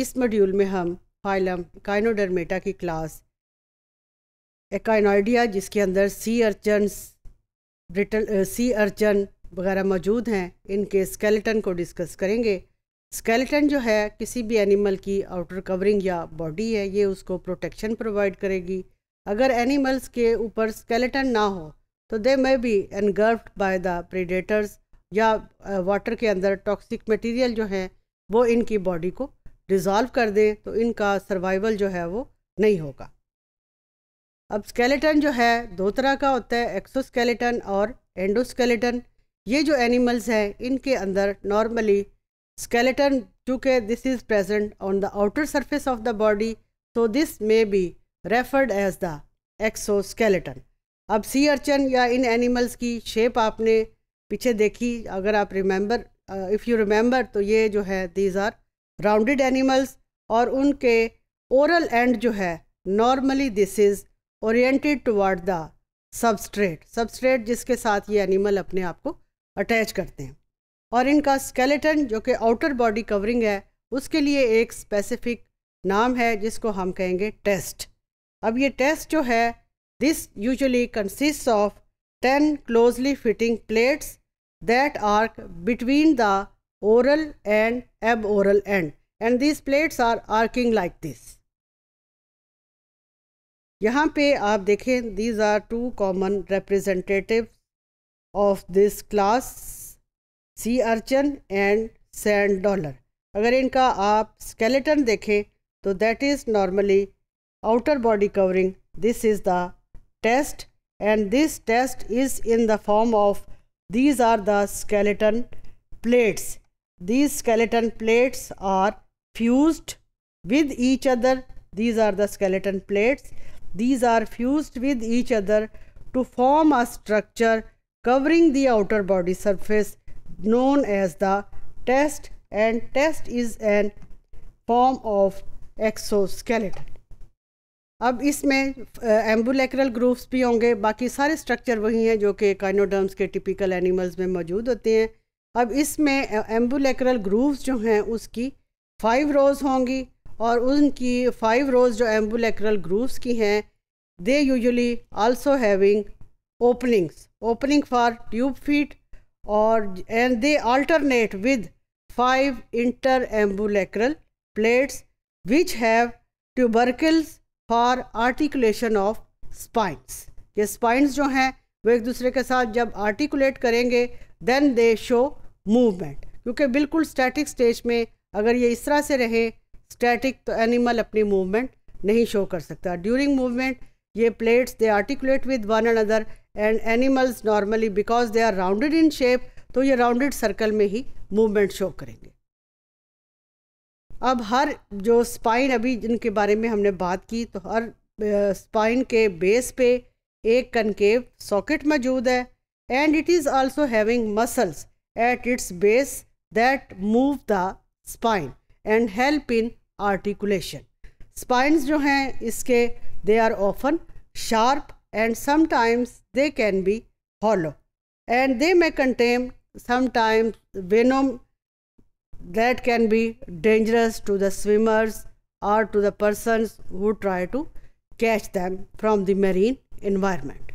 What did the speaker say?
इस मॉड्यूल में हम फाइलम काइनोडर्मेटा की क्लास एकाइनोइडिया जिसके अंदर सी अर्चन ब्रिटल सी अर्चन वगैरह मौजूद हैं इनके स्केलेटन को डिस्कस करेंगे स्केलेटन जो है किसी भी एनिमल की आउटर कवरिंग या बॉडी है ये उसको प्रोटेक्शन प्रोवाइड करेगी अगर एनिमल्स के ऊपर स्केलेटन ना हो तो they may be engulfed by the predators या वाटर के अंदर टॉक्सिक मटेरियल जो हैं वो इनकी बॉडी को डिज़ोल्व कर दें तो इनका सर्वाइवल जो है वो नहीं होगा अब स्केलेटन जो है दो तरह का होता है एक्सोस्केलेटन और एंडोस्केलेटन ये जो एनिमल्स हैं इनके अंदर नॉर्मली स्केलेटन चूँकि this is present on the outer surface of the body so this may be referred as the exoskeleton अब सी अर्चन या इन एनिमल्स की शेप आपने पीछे देखी अगर आप रिमेंबर इफ़ यू रिमेंबर तो ये जो है दीज आर राउंडेड एनिमल्स और उनके ओरल एंड जो है normally this is oriented toward the substrate substrate जिसके साथ ये एनिमल अपने आप को अटैच करते हैं और इनका स्केलेटन जो कि आउटर बॉडी कवरिंग है उसके लिए एक स्पेसिफिक नाम है जिसको हम कहेंगे टेस्ट अब ये टेस्ट जो है this usually consist of ten closely fitting plates that are between the oral and aboral end and these plates are arcing like this यहाँ पे आप देखें these are two common representative of this class sea urchin and sand dollar अगर इनका आप skeleton देखें तो that is normally outer body covering this is the test and this test is in the form of these are the skeleton plates These skeleton plates are fused with each other. These are the skeleton plates. These are fused with each other to form a structure covering the outer body surface known as the test and test is an form of exoskeleton अब इसमें ambulacral grooves भी होंगे बाकी सारे structure वही हैं जो कि काइनोडर्म्स के टिपिकल एनिमल्स में मौजूद होते हैं अब इसमें एम्बुलेक्रल ग्रूव्स जो हैं उसकी फाइव रोज़ होंगी और उनकी फाइव रोज़ जो एम्बुलेक्रल ग्रूव्स की हैं they usually also having openings opening for tube feet और and they alternate with five interambulacral plates which have tubercles for articulation of spines ये स्पाइंस जो हैं वो एक दूसरे के साथ जब आर्टिकुलेट करेंगे देन दे शो मूवमेंट क्योंकि बिल्कुल स्टैटिक स्टेज में अगर ये इस तरह से रहे स्टैटिक तो एनिमल अपनी मूवमेंट नहीं शो कर सकता ड्यूरिंग मूवमेंट ये plates they articulate with one and other and animals normally because they are rounded in shape तो ये राउंडेड सर्कल में ही मूवमेंट शो करेंगे अब हर जो स्पाइन अभी जिनके बारे में हमने बात की तो हर स्पाइन के बेस पे एक कनकेव सॉकेट मौजूद है and it is also having muscles at its base that move the spine and help in articulation. Spines जो they are often sharp and sometimes they can be hollow and they may contain sometimes venom that can be dangerous to the swimmers or to the persons who try to catch them from the marine environment.